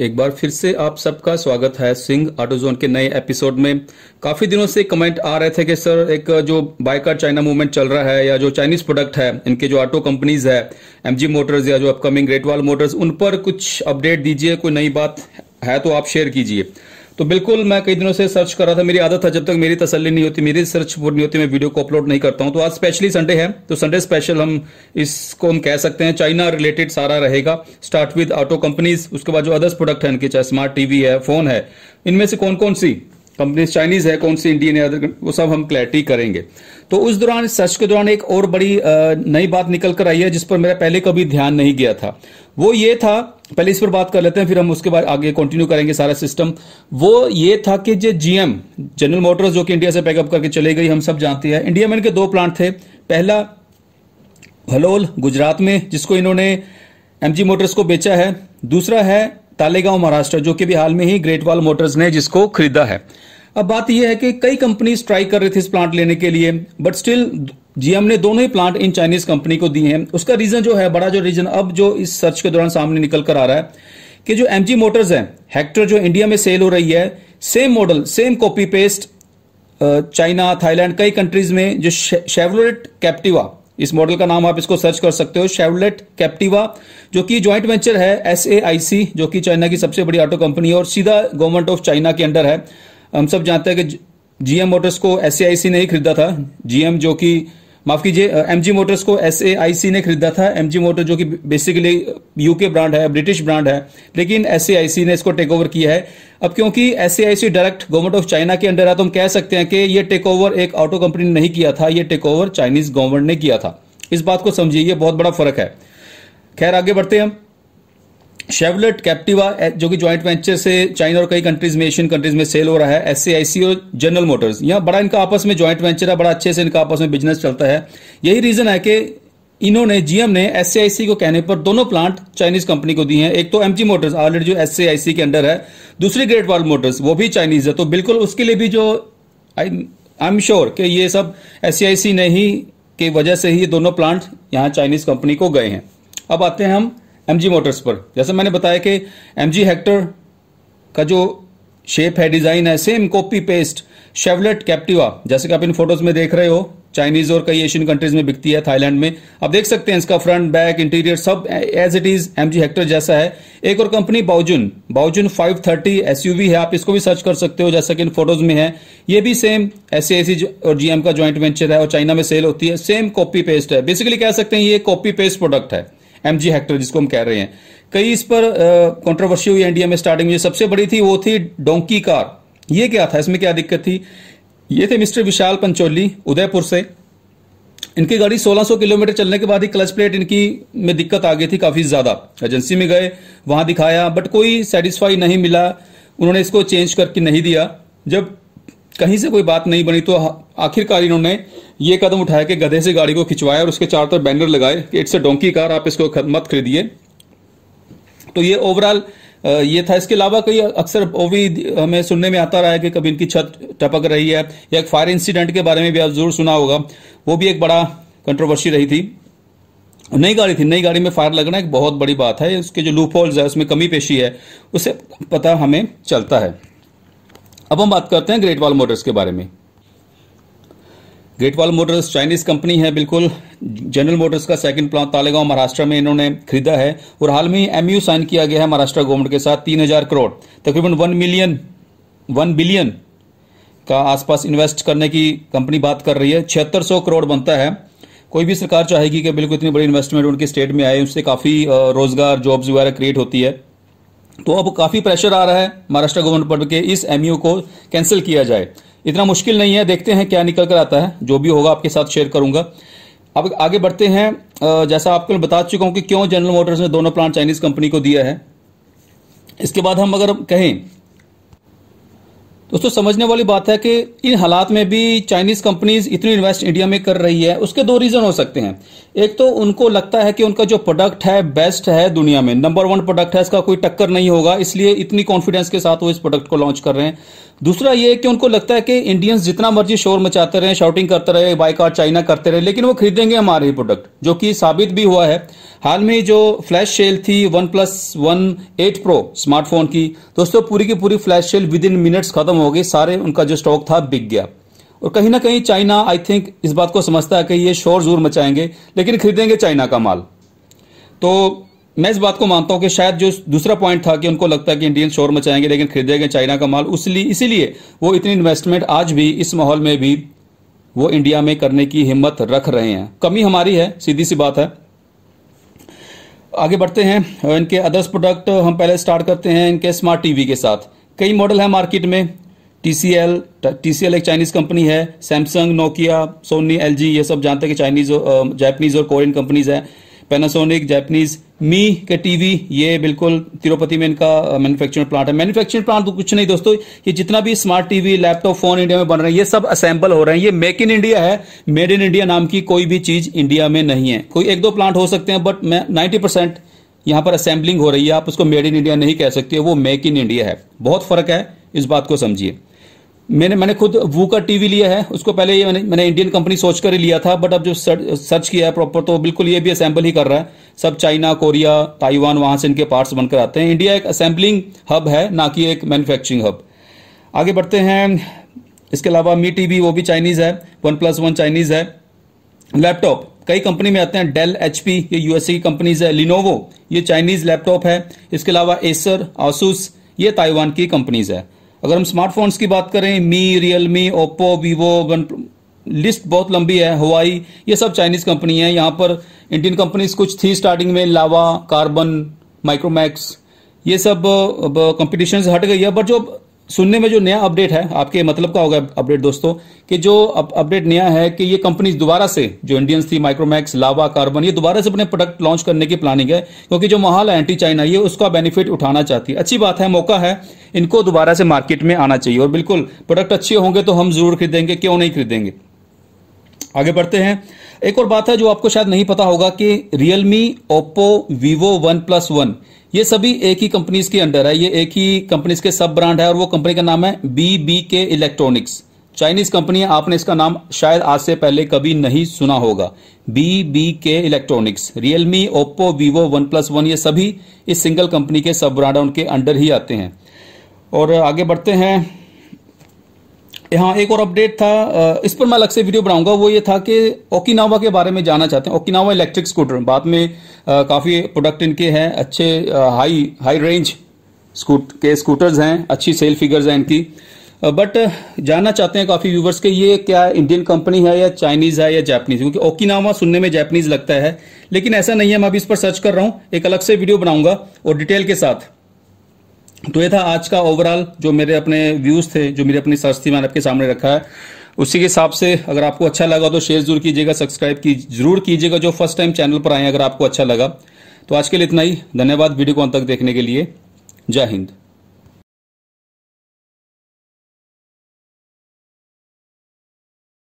एक बार फिर से आप सबका स्वागत है सिंह ऑटोजोन के नए एपिसोड में काफी दिनों से कमेंट आ रहे थे कि सर एक जो बाइकर चाइना मूवमेंट चल रहा है या जो चाइनीज प्रोडक्ट है इनके जो ऑटो कंपनीज है एमजी मोटर्स या जो अपकमिंग ग्रेटवाल मोटर्स उन पर कुछ अपडेट दीजिए कोई नई बात है तो आप शेयर कीजिए तो बिल्कुल मैं कई दिनों से सर्च कर रहा था मेरी आदत है जब तक मेरी तसल्ली नहीं होती मेरी सर्च पूरी नहीं होती मैं वीडियो को अपलोड नहीं करता हूं तो आज स्पेशली संडे है तो संडे स्पेशल हम इसको हम कह सकते हैं चाइना रिलेटेड सारा रहेगा स्टार्ट विद ऑटो कंपनीज उसके बाद जो अदर्स प्रोडक्ट है इनके चाहे स्मार्ट टीवी है फोन है इनमें से कौन कौन सी कंपनी चाइनीज है कौन सी इंडियन है वो सब हम क्लैरिटी करेंगे तो उस दौरान सर्च के दौरान एक और बड़ी नई बात निकल कर आई है जिस पर मेरा पहले कभी ध्यान नहीं गया था वो ये था पहले इस पर बात कर लेते हैं फिर हम उसके बाद आगे कंटिन्यू करेंगे सारा सिस्टम वो ये था कि जो जीएम जनरल मोटर्स जो कि इंडिया से पैकअप करके चले गई हम सब जानते हैं इंडिया में इनके दो प्लांट थे पहला हलोल गुजरात में जिसको इन्होंने एमजी मोटर्स को बेचा है दूसरा है तालेगांव महाराष्ट्र जो कि भी हाल में ही ग्रेट वॉल मोटर्स ने जिसको खरीदा है अब बात यह है कि कई कंपनी ट्राई कर रही थी इस प्लांट लेने के लिए बट स्टिल जीएम ने दोनों ही प्लांट इन चाइनीज कंपनी को दिए हैं उसका रीजन जो है बड़ा जो रीजन अब जो इस सर्च के दौरान सामने निकल कर आ रहा है कि जो एमजी मोटर्स है हेक्टर जो इंडिया में सेल हो रही है same model same copy paste China Thailand कई कंट्रीज में जो शेवलोरेट कैप्टिवा इस मॉडल का नाम आप इसको सर्च कर सकते हो शेवलेट कैप्टिवा जो कि ज्वाइंट वेंचर है एस जो कि चाइना की सबसे बड़ी ऑटो कंपनी है और सीधा गवर्नमेंट ऑफ चाइना के अंडर है हम सब जानते हैं कि जीएम मोटर्स को एस ने ही खरीदा था जीएम जो कि माफ कीजिए एमजी मोटर्स को एसएआईसी ने खरीदा था एमजी मोटर जो कि बेसिकली यूके ब्रांड है ब्रिटिश ब्रांड है लेकिन एसएआईसी ने इसको टेक ओवर किया है अब क्योंकि SAIC direct government of China के अंडर है तो हम कह सकते हैं कि ये टेक ओवर एक ऑटो कंपनी ने नहीं किया था ये टेक ओवर चाइनीज गवर्नमेंट ने किया था इस बात को समझिए ये बहुत बड़ा फर्क है खैर आगे बढ़ते हैं हम शेवलेट कैप्टिवा eh, जो कि ज्वाइंट वेंचर से चाइना और कई कंट्रीज में एशियन कंट्रीज में सेल हो रहा है एस और जनरल मोटर्स यहां बड़ा इनका आपस में ज्वाइंट वेंचर है बड़ा अच्छे से इनका आपस में बिजनेस चलता है यही रीजन है कि इन्होंने जीएम ने एस को कहने पर दोनों प्लांट चाइनीज कंपनी को दी है एक तो एमजी मोटर्स ऑलरेडी जो एस के अंडर है दूसरी ग्रेट वर्ल्ड मोटर्स वो भी चाइनीज है तो बिल्कुल उसके लिए भी जो आई आई एम श्योर कि ये सब एस ने ही की वजह से ही ये दोनों प्लांट यहाँ चाइनीज कंपनी को गए हैं अब आते हैं हम एम मोटर्स पर जैसे मैंने बताया कि एम हेक्टर का जो शेप है डिजाइन है same copy paste Chevrolet Captiva जैसे कि आप इन फोटोज में देख रहे हो चाइनीज और कई एशियन कंट्रीज में बिकती है थाईलैंड में आप देख सकते हैं इसका फ्रंट बैक इंटीरियर सब as it is M G Hector जैसा है एक और कंपनी बाउजुन बाउजुन 530 एसयूवी है आप इसको भी सर्च कर सकते हो जैसा कि इन फोटोज में है ये भी सेम एस और जीएम का ज्वाइंट वेंचर है और चाइना में सेल होती है सेम कॉपी पेस्ट है बेसिकली कह सकते हैं ये कॉपी पेस्ट प्रोडक्ट है एम जी हेक्टर जिसको हम कह रहे हैं कई इस पर कॉन्ट्रोवर्सी हुई एनडीए में स्टार्टिंग में सबसे बड़ी थी वो थी डोंकी कार ये क्या था इसमें क्या दिक्कत थी ये थे मिस्टर विशाल पंचोली उदयपुर से इनकी गाड़ी 1600 किलोमीटर चलने के बाद ही क्लच प्लेट इनकी में दिक्कत आ गई थी काफी ज्यादा एजेंसी में गए वहां दिखाया बट कोई सेटिस्फाई नहीं मिला उन्होंने इसको चेंज करके नहीं दिया जब कहीं से कोई बात नहीं बनी तो आखिरकार इन्होंने ये कदम उठाया कि गधे से गाड़ी को खिंचवाया और उसके चार तरफ बैनर लगाए कि इट्स अ डोंकी कार आप इसको मत खरीदिए तो ये ओवरऑल ये था इसके अलावा कई अक्सर वो भी हमें सुनने में आता रहा है कि कभी इनकी छत टपक रही है या एक फायर इंसिडेंट के बारे में भी आप जरूर सुना होगा वो भी एक बड़ा कंट्रोवर्सी रही थी नई गाड़ी थी नई गाड़ी में फायर लगना एक बहुत बड़ी बात है उसके जो लूप होल्स है उसमें कमी पेशी है उसे पता हमें चलता है अब हम बात करते हैं ग्रेट वाल मोटर्स के बारे में Great Wall Motors Chinese company है बिल्कुल जनरल मोटर्स का सेकंड प्लांट तालेगांव महाराष्ट्र में इन्होंने खरीदा है और हाल में एमयू साइन किया गया है महाराष्ट्र गवर्नमेंट के साथ तीन हजार करोड़ तकरीबन वन मिलियन वन बिलियन का आसपास इन्वेस्ट करने की कंपनी बात कर रही है छिहत्तर सौ करोड़ बनता है कोई भी सरकार चाहेगी कि बिल्कुल इतनी बड़ी इन्वेस्टमेंट उनके स्टेट में आए उससे काफ़ी रोजगार जॉब्स वगैरह क्रिएट होती है तो अब काफ़ी प्रेशर आ रहा है महाराष्ट्र गवर्नमेंट पर कि इस एमयू को कैंसिल किया जाए इतना मुश्किल नहीं है देखते हैं क्या निकल कर आता है जो भी होगा आपके साथ शेयर करूंगा अब आगे बढ़ते हैं जैसा आपको मैं बता चुका हूं कि क्यों जनरल मोटर्स ने दोनों प्लांट चाइनीज कंपनी को दिया है इसके बाद हम अगर कहें दोस्तों समझने वाली बात है कि इन हालात में भी चाइनीज कंपनीज इतनी इन्वेस्ट इंडिया में कर रही है उसके दो रीजन हो सकते हैं एक तो उनको लगता है कि उनका जो प्रोडक्ट है बेस्ट है दुनिया में नंबर वन प्रोडक्ट है इसका कोई टक्कर नहीं होगा इसलिए इतनी कॉन्फिडेंस के साथ वो इस प्रोडक्ट को लॉन्च कर रहे हैं दूसरा ये कि उनको लगता है कि इंडियंस जितना मर्जी शोर मचाते रहे शॉटिंग करते रहे बाइकआउट चाइना करते रहे लेकिन वो खरीदेंगे हमारे ही प्रोडक्ट जो कि साबित भी हुआ है हाल में जो फ्लैश सेल थी One Plus One eight pro smartphone की दोस्तों पूरी की पूरी flash sale within minutes खत्म हो गई सारे उनका जो स्टॉक था बिक गया और कहीं ना कहीं चाइना आई थिंक इस बात को समझता है कि ये शोर जोर मचाएंगे लेकिन खरीदेंगे चाइना का माल तो मैं इस बात को मानता हूं कि शायद जो दूसरा पॉइंट था कि उनको लगता है कि इंडियन शोर मचाएंगे लेकिन खरीदेंगे चाइना का माल इसीलिए वो इतनी इन्वेस्टमेंट आज भी इस माहौल में भी वो इंडिया में करने की हिम्मत रख रहे हैं कमी हमारी है सीधी सी बात है आगे बढ़ते हैं इनके अदर्स प्रोडक्ट हम पहले स्टार्ट करते हैं इनके स्मार्ट टीवी के साथ कई मॉडल है मार्केट में टीसीएल टीसीएल एक चाइनीज कंपनी है सैमसंग नोकिया सोनी एल ये सब जानते हैं कि चाइनीज जापानीज और कोरियन कंपनीज है पेनासोनिक जैपनीज मी के टीवी ये बिल्कुल तिरुपति में इनका मैन्युफैक्चरिंग प्लांट है मैन्युफैक्चरिंग प्लांट तो कुछ नहीं दोस्तों ये जितना भी smart TV laptop phone India में बन रहे हैं ये सब असेंबल हो रहे हैं ये मेक इन इंडिया है मेड इन इंडिया नाम की कोई भी चीज इंडिया में नहीं है कोई एक दो प्लांट हो सकते हैं बट नाइनटी परसेंट यहां पर असेंबलिंग हो रही है आप उसको मेड इन इंडिया नहीं कह सकते वो मेक इन इंडिया है बहुत फर्क है इस बात को समझिए मैंने मैंने खुद वू का टीवी लिया है उसको पहले ये मैंने मैंने इंडियन कंपनी सोच कर ही लिया था बट अब जो सर्च, सर्च किया है प्रॉपर तो बिल्कुल ये भी असेंबल ही कर रहा है सब चाइना कोरिया ताइवान वहां से इनके पार्ट्स बनकर आते हैं इंडिया एक असेंबलिंग हब है ना कि एक मैन्युफैक्चरिंग हब आगे बढ़ते हैं इसके अलावा मी टीवी वो भी चाइनीज है वन प्लस वन चाइनीज है लैपटॉप कई कंपनी में आते हैं डेल एच पी ये यूएसए की कंपनीज है लिनोवो ये चाइनीज लैपटॉप है इसके अलावा एसर आसूस ये ताइवान की कंपनीज है अगर हम स्मार्टफोन्स की बात करें Mi Realme Oppo Vivo One list बहुत लंबी है हवाई ये सब चाइनीज कंपनी है यहाँ पर इंडियन कंपनीज कुछ थी स्टार्टिंग में लावा कार्बन माइक्रोमैक्स ये सब कंपटीशन हट गई है बट जो सुनने में जो नया अपडेट है आपके मतलब का होगा अपडेट दोस्तों कि जो अपडेट नया है कि ये कंपनीज दोबारा से जो इंडियंस थी माइक्रोमैक्स लावा कार्बन ये दोबारा से अपने प्रोडक्ट लॉन्च करने की प्लानिंग है क्योंकि जो माहौल है एंटी चाइना ये उसका बेनिफिट उठाना चाहती है अच्छी बात है मौका है इनको दोबारा से मार्केट में आना चाहिए और बिल्कुल प्रोडक्ट अच्छे होंगे तो हम जरूर खरीदेंगे क्यों नहीं खरीदेंगे आगे बढ़ते हैं एक और बात है जो आपको शायद नहीं पता होगा कि Realme Oppo Vivo One Plus One ये सभी एक ही कंपनीज के अंडर है ये एक ही कंपनीज के सब ब्रांड है और वो कंपनी का नाम है B B K electronics Chinese company है आपने इसका नाम शायद आज से पहले कभी नहीं सुना होगा B B K electronics Realme Oppo Vivo One Plus One ये सभी इस सिंगल कंपनी के सब ब्रांड उनके अंडर ही आते हैं और आगे बढ़ते हैं यहाँ एक और अपडेट था इस पर मैं अलग से वीडियो बनाऊंगा वो ये था कि ओकिनावा के बारे में जाना चाहते हैं ओकिनावा इलेक्ट्रिक स्कूटर बाद में काफ़ी प्रोडक्ट इनके हैं अच्छे हाई हाई रेंज स्कूट के स्कूटर्स हैं अच्छी सेल फिगर्स हैं इनकी बट जानना चाहते हैं काफ़ी व्यूवर्स के ये क्या इंडियन कंपनी है या चाइनीज़ है या जैपनीज क्योंकि ओकिनावा सुनने में जैपनीज लगता है लेकिन ऐसा नहीं है मैं अभी इस पर सर्च कर रहा हूँ एक अलग से वीडियो बनाऊंगा और डिटेल के साथ तो ये था आज का ओवरऑल जो मेरे अपने व्यूज थे जो मेरी अपनी सर्च थी मैंने आपके सामने रखा है उसी के हिसाब से अगर आपको अच्छा लगा तो शेयर जरूर कीजिएगा सब्सक्राइब की जरूर कीजिएगा जो फर्स्ट टाइम चैनल पर आए अगर आपको अच्छा लगा तो आज के लिए इतना ही धन्यवाद वीडियो को अंत तक देखने के लिए जय हिंद